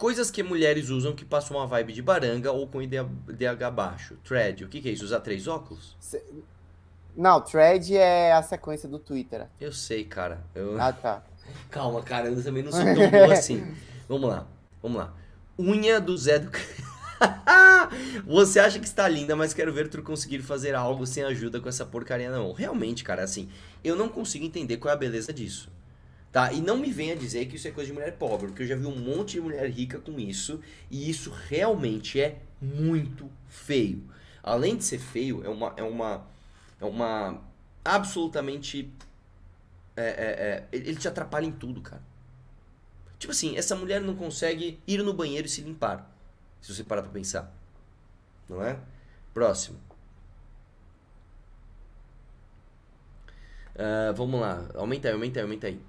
Coisas que mulheres usam que passam uma vibe de baranga ou com IDH baixo. Thread, o que, que é isso? Usar três óculos? Se... Não, thread é a sequência do Twitter. Eu sei, cara. Eu... Ah, tá. Calma, cara, eu também não sou tão bom assim. Vamos lá, vamos lá. Unha do Zé do... Você acha que está linda, mas quero ver tu conseguir fazer algo sem ajuda com essa porcaria, não. Realmente, cara, assim, eu não consigo entender qual é a beleza disso. Tá? E não me venha dizer que isso é coisa de mulher pobre, porque eu já vi um monte de mulher rica com isso, e isso realmente é muito feio. Além de ser feio, é uma. É uma, é uma absolutamente. É, é, é, ele te atrapalha em tudo, cara. Tipo assim, essa mulher não consegue ir no banheiro e se limpar. Se você parar pra pensar. Não é? Próximo. Uh, vamos lá. Aumenta aí, aumenta aí, aumenta aí.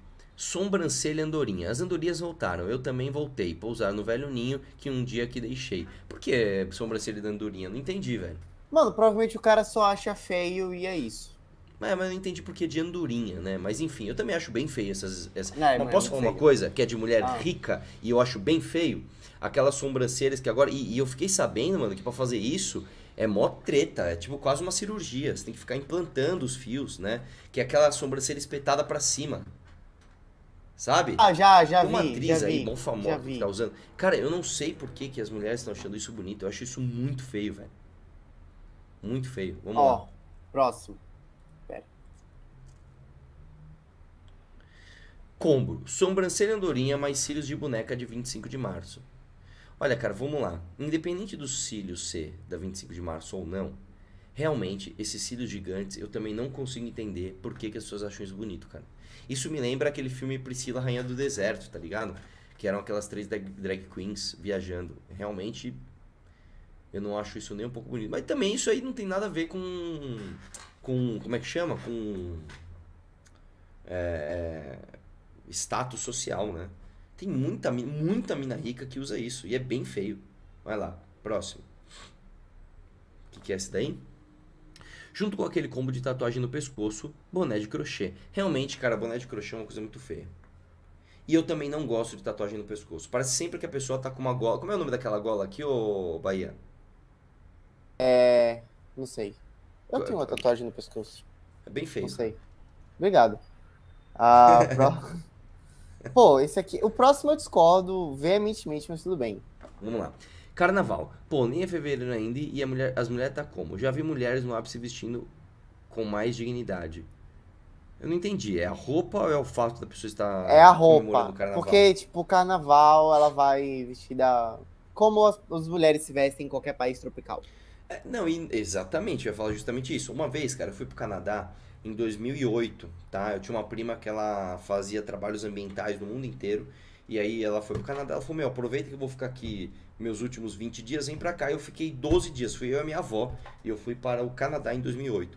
Sobrancelha andorinha. As andorinhas voltaram. Eu também voltei. Pousar no velho ninho que um dia que deixei. Por que sobrancelha da andorinha? Não entendi, velho. Mano, provavelmente o cara só acha feio e é isso. É, mas eu não entendi porque é de andorinha, né? Mas enfim, eu também acho bem feio essas. essas... Não, é mas posso é falar feio. uma coisa que é de mulher ah. rica e eu acho bem feio? Aquelas sobrancelhas que agora. E, e eu fiquei sabendo, mano, que para fazer isso é mó treta, é tipo quase uma cirurgia. Você tem que ficar implantando os fios, né? Que é aquela sobrancelha espetada para cima. Sabe? Ah, já, já uma vi. Uma atriz aí, bom famosa, que tá usando. Cara, eu não sei por que, que as mulheres estão achando isso bonito. Eu acho isso muito feio, velho. Muito feio. Vamos Ó, lá. Próximo. Pera. Combo. Sobrancelha andorinha mais cílios de boneca de 25 de março. Olha, cara, vamos lá. Independente do cílio ser da 25 de março ou não, Realmente, esses cílios gigantes, eu também não consigo entender por que, que as pessoas acham isso bonito, cara. Isso me lembra aquele filme Priscila Rainha do Deserto, tá ligado? Que eram aquelas três drag queens viajando. Realmente, eu não acho isso nem um pouco bonito. Mas também isso aí não tem nada a ver com. com como é que chama? Com. É, é status social, né? Tem muita, muita mina rica que usa isso. E é bem feio. Vai lá, próximo. O que, que é esse daí? junto com aquele combo de tatuagem no pescoço, boné de crochê. Realmente, cara, boné de crochê é uma coisa muito feia. E eu também não gosto de tatuagem no pescoço. Parece sempre que a pessoa tá com uma gola. Como é o nome daquela gola aqui, ô Bahia? É. Não sei. Eu tenho uma tatuagem no pescoço. É bem feio. Não sei. Obrigado. Ah, pro... Pô, esse aqui. O próximo eu discordo veementemente, mas tudo bem. Vamos lá. Carnaval. Pô, nem é fevereiro ainda e mulher, as mulheres tá como? Já vi mulheres no ápice vestindo com mais dignidade. Eu não entendi. É a roupa ou é o fato da pessoa estar. É a roupa. Porque, tipo, o carnaval ela vai vestida como as, as mulheres se vestem em qualquer país tropical. É, não, exatamente. Eu ia falar justamente isso. Uma vez, cara, eu fui pro Canadá em 2008, tá? Eu tinha uma prima que ela fazia trabalhos ambientais no mundo inteiro e aí ela foi pro Canadá, ela falou, meu, aproveita que eu vou ficar aqui meus últimos 20 dias, vem pra cá. Eu fiquei 12 dias, fui eu e a minha avó, e eu fui para o Canadá em 2008.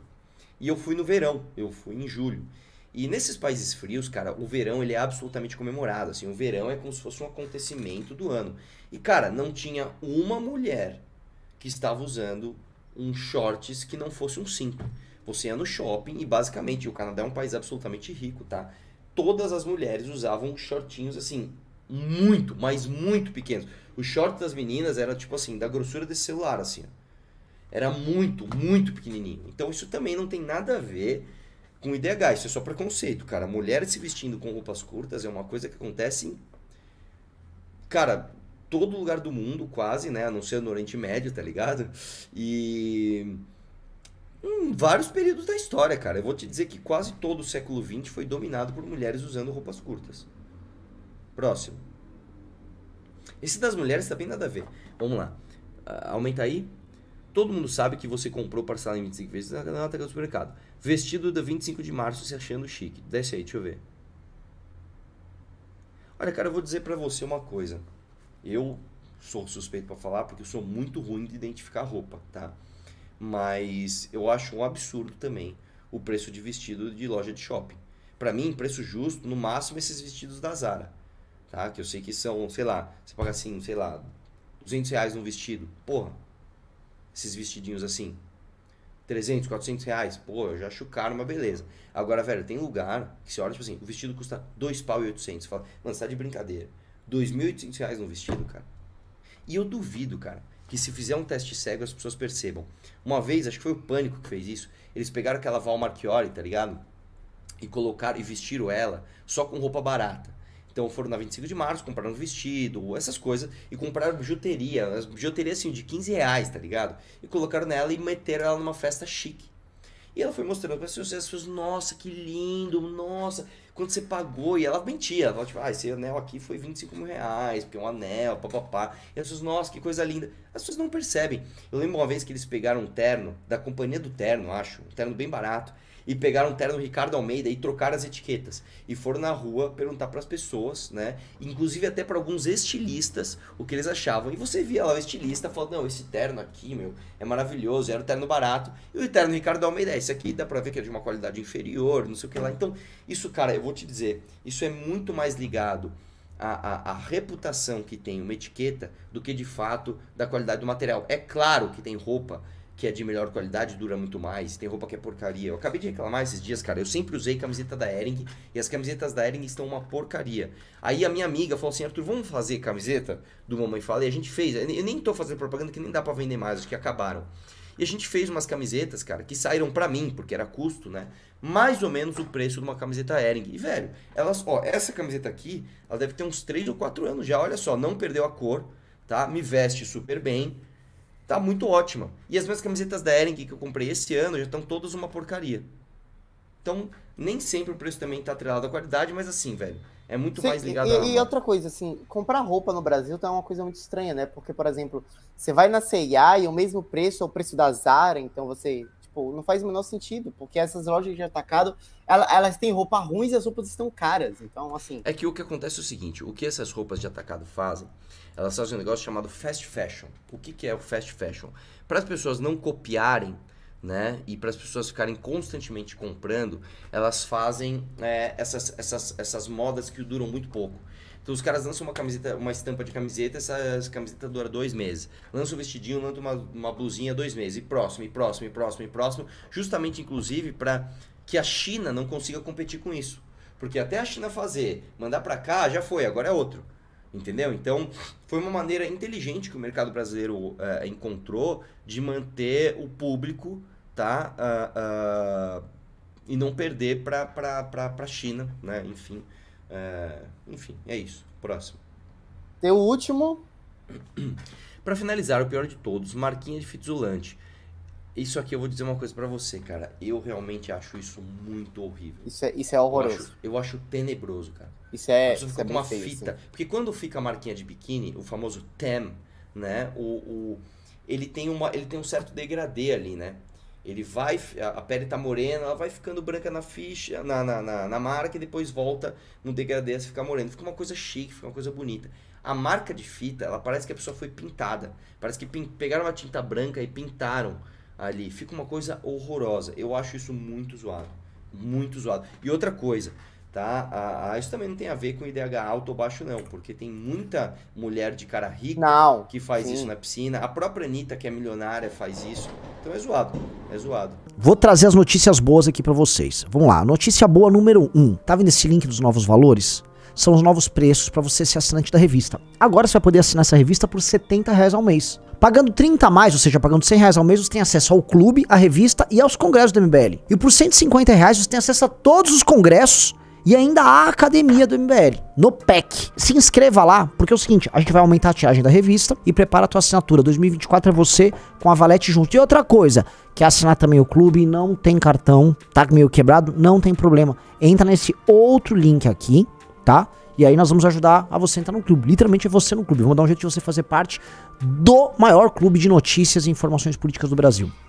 E eu fui no verão, eu fui em julho. E nesses países frios, cara, o verão ele é absolutamente comemorado, assim, o verão é como se fosse um acontecimento do ano. E cara, não tinha uma mulher que estava usando um shorts que não fosse um cinto. Você ia no shopping e basicamente, o Canadá é um país absolutamente rico, tá? Todas as mulheres usavam shortinhos assim, muito, mas muito pequenos. O short das meninas era tipo assim, da grossura desse celular, assim. Era muito, muito pequenininho. Então isso também não tem nada a ver com IDH, isso é só preconceito, cara. Mulher se vestindo com roupas curtas é uma coisa que acontece em. Cara, todo lugar do mundo, quase, né? A não ser no Oriente Médio, tá ligado? E. Em vários períodos da história, cara. Eu vou te dizer que quase todo o século XX foi dominado por mulheres usando roupas curtas. Próximo. Esse das mulheres tá bem nada a ver. Vamos lá. Uh, aumenta aí. Todo mundo sabe que você comprou parcelado em 25 vezes na nota do supermercado. Vestido da 25 de março se achando chique. Desce aí, deixa eu ver. Olha, cara, eu vou dizer para você uma coisa. Eu sou suspeito para falar porque eu sou muito ruim de identificar roupa, tá? Mas eu acho um absurdo também o preço de vestido de loja de shopping. Para mim, preço justo, no máximo, esses vestidos da Zara tá? Que eu sei que são, sei lá, você paga assim, sei lá, 200 reais num vestido. Porra, esses vestidinhos assim. 300, 400 reais. Pô, eu já acho caro, mas beleza. Agora, velho, tem lugar que você olha, tipo assim, o vestido custa 2 pau e 800. Você fala, mano, você tá de brincadeira. 2.800 reais num vestido, cara. E eu duvido, cara, que se fizer um teste cego as pessoas percebam. Uma vez, acho que foi o Pânico que fez isso, eles pegaram aquela Val Marchiori, tá ligado? E colocaram, e vestiram ela só com roupa barata. Então foram na 25 de março, compraram um vestido, essas coisas, e compraram bijuteria, as bijuterias assim de 15 reais, tá ligado? E colocaram nela e meteram ela numa festa chique. E ela foi mostrando para as pessoas, nossa, que lindo, nossa, quando você pagou, e ela mentia, ela tipo, ah, esse anel aqui foi 25 mil reais, porque é um anel, papapá. E as pessoas, nossa, que coisa linda. As pessoas não percebem. Eu lembro uma vez que eles pegaram um terno, da companhia do terno, acho, um terno bem barato, e pegaram o terno Ricardo Almeida e trocaram as etiquetas. E foram na rua perguntar para as pessoas, né? Inclusive até para alguns estilistas o que eles achavam. E você via lá o estilista falando: não, esse terno aqui, meu, é maravilhoso, era o terno barato. E o terno Ricardo Almeida, é, esse aqui dá para ver que é de uma qualidade inferior, não sei o que lá. Então, isso, cara, eu vou te dizer, isso é muito mais ligado a, a, a, reputação que tem uma etiqueta do que de fato da qualidade do material. É claro que tem roupa que é de melhor qualidade, dura muito mais. Tem roupa que é porcaria. Eu acabei de reclamar esses dias, cara. Eu sempre usei camiseta da Ering e as camisetas da Ering estão uma porcaria. Aí a minha amiga falou assim: Arthur, vamos fazer camiseta do Mamãe falei E a gente fez. Eu nem tô fazendo propaganda que nem dá para vender mais, acho que acabaram. E a gente fez umas camisetas, cara, que saíram para mim, porque era custo, né? Mais ou menos o preço de uma camiseta Ering. E, velho, elas, ó, essa camiseta aqui, ela deve ter uns 3 ou 4 anos já. Olha só, não perdeu a cor, tá? Me veste super bem tá muito ótima. E as minhas camisetas da Ering que eu comprei esse ano já estão todas uma porcaria. Então, nem sempre o preço também tá atrelado à qualidade, mas assim, velho, é muito Sim, mais ligado e, a... e outra coisa, assim, comprar roupa no Brasil tá uma coisa muito estranha, né? Porque, por exemplo, você vai na C&A e o mesmo preço é o preço da Zara, então você Tipo, não faz o menor sentido, porque essas lojas de atacado, elas, elas têm roupa ruim e as roupas estão caras. Então, assim. É que o que acontece é o seguinte: o que essas roupas de atacado fazem? Elas fazem um negócio chamado fast fashion. O que, que é o fast fashion? Para as pessoas não copiarem. Né? E para as pessoas ficarem constantemente comprando, elas fazem é, essas, essas, essas modas que duram muito pouco. Então os caras lançam uma camiseta, uma estampa de camiseta, essa, essa camiseta dura dois meses. Lança um vestidinho, lança uma, uma blusinha dois meses. E próximo, e próximo, e próximo, e próximo. Justamente, inclusive, para que a China não consiga competir com isso. Porque até a China fazer, mandar para cá, já foi, agora é outro. Entendeu? Então, foi uma maneira inteligente que o mercado brasileiro é, encontrou de manter o público, tá? Uh, uh, e não perder para a China, né? Enfim. É, enfim, é isso. Próximo. Tem o último. para finalizar, o pior de todos, marquinha de fitzulante Isso aqui eu vou dizer uma coisa para você, cara. Eu realmente acho isso muito horrível. Isso é, isso é horroroso. Eu acho, eu acho tenebroso, cara. Isso é. Isso fica é com uma feio, fita. Porque quando fica a marquinha de biquíni, o famoso TEM, né? O, o, ele, tem uma, ele tem um certo degradê ali, né? Ele vai, a pele está morena, ela vai ficando branca na ficha, na, na, na, na marca e depois volta no degradê a ficar morena. Fica uma coisa chique, fica uma coisa bonita. A marca de fita, ela parece que a pessoa foi pintada. Parece que pegaram uma tinta branca e pintaram ali. Fica uma coisa horrorosa. Eu acho isso muito zoado. Muito zoado. E outra coisa, tá? isso também não tem a ver com IDH alto ou baixo, não, porque tem muita mulher de cara rica não, que faz sim. isso na piscina. A própria Anitta, que é milionária, faz isso. Então é zoado, é zoado. Vou trazer as notícias boas aqui para vocês. Vamos lá, notícia boa número 1. Um. Tá vendo esse link dos novos valores? São os novos preços para você ser assinante da revista. Agora você vai poder assinar essa revista por 70 reais ao mês. Pagando 30 a mais, ou seja, pagando 100 reais ao mês, você tem acesso ao clube, à revista e aos congressos do MBL. E por 150 reais você tem acesso a todos os congressos e ainda a academia do MBL, no PEC. Se inscreva lá, porque é o seguinte, a gente vai aumentar a tiragem da revista e prepara a tua assinatura. 2024 é você com a Valete junto. E outra coisa, quer assinar também o clube, não tem cartão, tá meio quebrado, não tem problema. Entra nesse outro link aqui, tá? E aí nós vamos ajudar a você entrar no clube. Literalmente é você no clube. Vamos dar um jeito de você fazer parte do maior clube de notícias e informações políticas do Brasil.